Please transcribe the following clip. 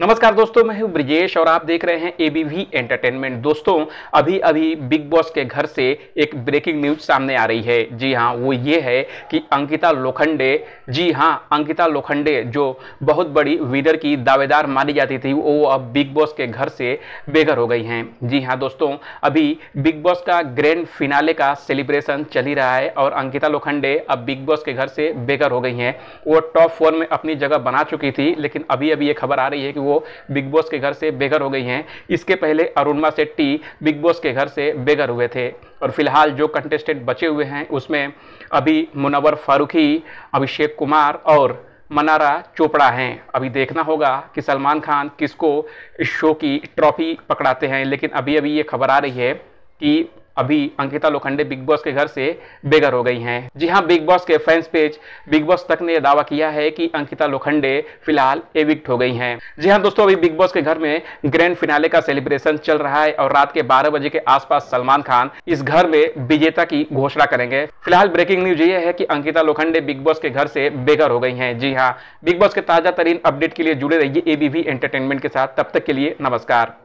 नमस्कार दोस्तों मैं हूं ब्रिजेश और आप देख रहे हैं एबीवी एंटरटेनमेंट दोस्तों अभी अभी बिग बॉस के घर से एक ब्रेकिंग न्यूज सामने आ रही है जी हाँ वो ये है कि अंकिता लोखंडे जी हाँ अंकिता लोखंडे जो बहुत बड़ी विनर की दावेदार मानी जाती थी वो अब बिग बॉस के घर से बेघर हो गई हैं जी हाँ दोस्तों अभी बिग बॉस का ग्रैंड फिनाले का सेलिब्रेशन चल ही रहा है और अंकिता लोखंडे अब बिग बॉस के घर से बेघर हो गई हैं वो टॉप फोर में अपनी जगह बना चुकी थी लेकिन अभी अभी ये खबर आ रही है कि वो बिग बॉस के घर से बेघर हो गई हैं इसके पहले अरुणमा सेट्टी बिग बॉस के घर से बेघर हुए थे और फिलहाल जो कंटेस्टेंट बचे हुए हैं उसमें अभी मुनवर फारूकी अभिषेक कुमार और मनारा चोपड़ा हैं अभी देखना होगा कि सलमान खान किसको इस शो की ट्रॉफी पकड़ाते हैं लेकिन अभी अभी ये खबर आ रही है कि अभी अंकिता लोखंडे बिग बॉस के घर से बेघर हो गई हैं जी हाँ बिग बॉस के फैंस पेज बिग बॉस तक ने यह दावा किया है कि अंकिता लोखंडे फिलहाल एविक्ट हो गई हैं जी हाँ दोस्तों अभी बिग बॉस के घर में ग्रैंड फिनाले का सेलिब्रेशन चल रहा है और रात के बारह बजे के आसपास सलमान खान इस घर में विजेता की घोषणा करेंगे फिलहाल ब्रेकिंग न्यूज ये है की अंकिता लोखंडे बिग बॉस के घर से बेघर हो गई है जी हाँ बिग बॉस के ताजा तरीन अपडेट के लिए जुड़े रहिए एबीवी एंटरटेनमेंट के साथ तब तक के लिए नमस्कार